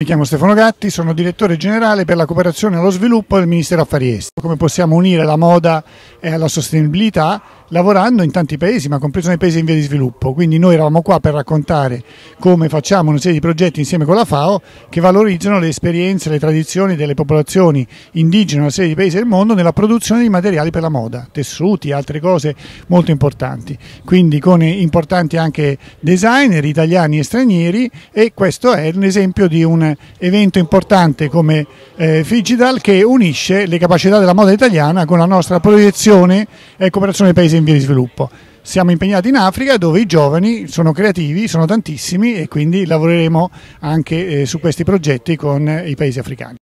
Mi chiamo Stefano Gatti, sono direttore generale per la cooperazione e lo sviluppo del Ministero Affari Esteri. Come possiamo unire la moda alla sostenibilità lavorando in tanti paesi, ma compreso nei paesi in via di sviluppo. Quindi noi eravamo qua per raccontare come facciamo una serie di progetti insieme con la FAO che valorizzano le esperienze, le tradizioni delle popolazioni indigene in una serie di paesi del mondo nella produzione di materiali per la moda, tessuti, altre cose molto importanti. Quindi con importanti anche designer italiani e stranieri e questo è un esempio di un evento importante come eh, Frigital che unisce le capacità della moda italiana con la nostra proiezione e cooperazione dei paesi in via di sviluppo. Siamo impegnati in Africa dove i giovani sono creativi, sono tantissimi e quindi lavoreremo anche eh, su questi progetti con eh, i paesi africani.